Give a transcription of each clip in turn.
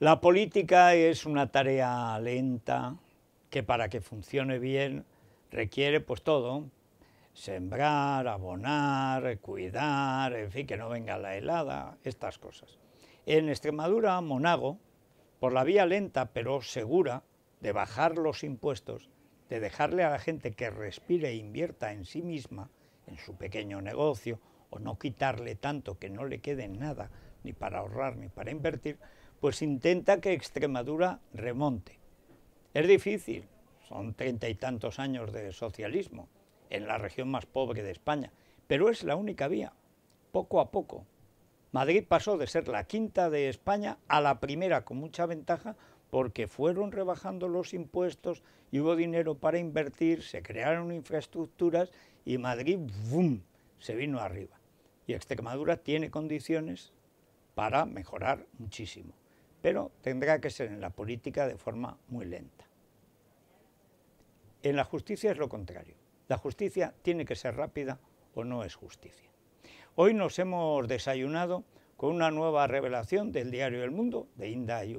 La política es una tarea lenta que para que funcione bien requiere pues todo, sembrar, abonar, cuidar, en fin, que no venga la helada, estas cosas. En Extremadura, Monago, por la vía lenta pero segura de bajar los impuestos, de dejarle a la gente que respire e invierta en sí misma, en su pequeño negocio, o no quitarle tanto que no le quede nada, ni para ahorrar ni para invertir, pues intenta que Extremadura remonte. Es difícil, son treinta y tantos años de socialismo en la región más pobre de España, pero es la única vía, poco a poco. Madrid pasó de ser la quinta de España a la primera con mucha ventaja porque fueron rebajando los impuestos y hubo dinero para invertir, se crearon infraestructuras y Madrid bum, se vino arriba. Y Extremadura tiene condiciones para mejorar muchísimo pero tendrá que ser en la política de forma muy lenta. En la justicia es lo contrario. La justicia tiene que ser rápida o no es justicia. Hoy nos hemos desayunado con una nueva revelación del diario El Mundo, de Inda y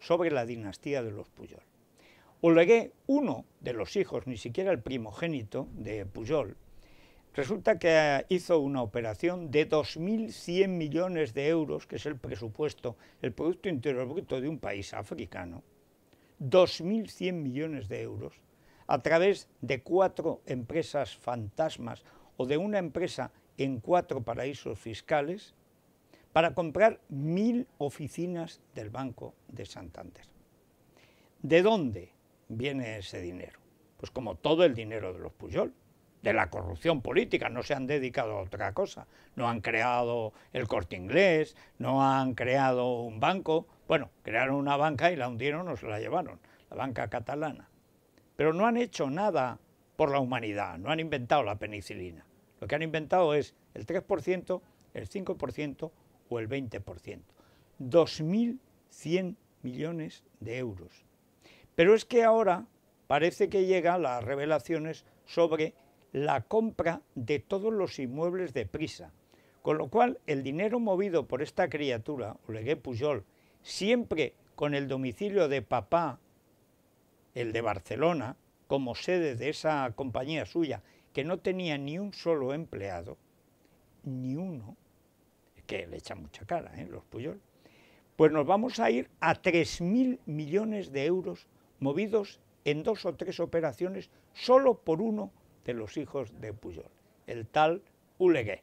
sobre la dinastía de los Puyol. Olegué, uno de los hijos, ni siquiera el primogénito de Puyol, Resulta que eh, hizo una operación de 2.100 millones de euros, que es el presupuesto, el Producto Interior Bruto de un país africano, 2.100 millones de euros, a través de cuatro empresas fantasmas o de una empresa en cuatro paraísos fiscales, para comprar mil oficinas del Banco de Santander. ¿De dónde viene ese dinero? Pues como todo el dinero de los Puyol de la corrupción política, no se han dedicado a otra cosa. No han creado el corte inglés, no han creado un banco. Bueno, crearon una banca y la hundieron o se la llevaron, la banca catalana. Pero no han hecho nada por la humanidad, no han inventado la penicilina. Lo que han inventado es el 3%, el 5% o el 20%. 2.100 millones de euros. Pero es que ahora parece que llegan las revelaciones sobre la compra de todos los inmuebles de prisa, con lo cual el dinero movido por esta criatura, Olegué Pujol, siempre con el domicilio de papá, el de Barcelona, como sede de esa compañía suya, que no tenía ni un solo empleado, ni uno, que le echa mucha cara, ¿eh? los Puyol, pues nos vamos a ir a 3.000 millones de euros movidos en dos o tres operaciones solo por uno de los hijos de Puyol, el tal Ulegué.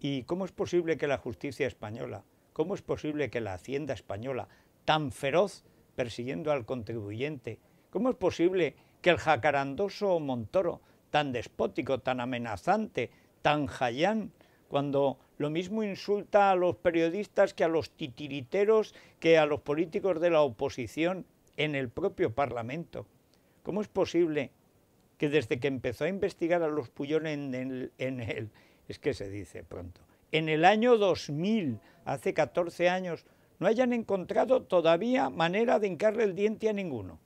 ¿Y cómo es posible que la justicia española, cómo es posible que la hacienda española, tan feroz persiguiendo al contribuyente, cómo es posible que el jacarandoso Montoro, tan despótico, tan amenazante, tan jayán, cuando lo mismo insulta a los periodistas que a los titiriteros, que a los políticos de la oposición en el propio Parlamento. ¿Cómo es posible que desde que empezó a investigar a los Puyol en, el, es que se dice pronto, en el año 2000, hace 14 años, no hayan encontrado todavía manera de hincarle el diente a ninguno. O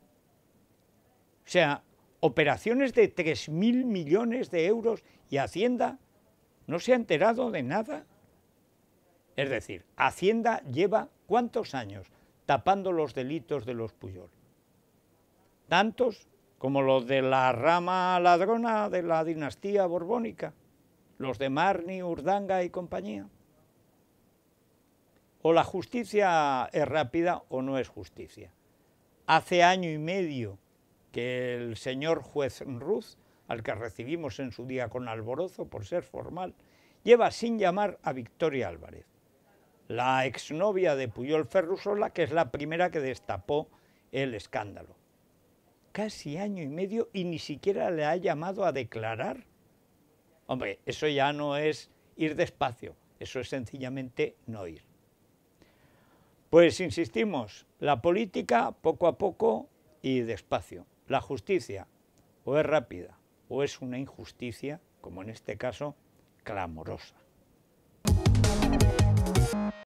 sea, operaciones de 3.000 millones de euros y Hacienda no se ha enterado de nada. Es decir, Hacienda lleva cuántos años tapando los delitos de los Puyol. Tantos como los de la rama ladrona de la dinastía borbónica, los de Marni, Urdanga y compañía. O la justicia es rápida o no es justicia. Hace año y medio que el señor juez Ruz, al que recibimos en su día con alborozo por ser formal, lleva sin llamar a Victoria Álvarez, la exnovia de Puyol Ferrusola, que es la primera que destapó el escándalo casi año y medio y ni siquiera le ha llamado a declarar. Hombre, eso ya no es ir despacio, eso es sencillamente no ir. Pues insistimos, la política poco a poco y despacio. La justicia o es rápida o es una injusticia, como en este caso, clamorosa.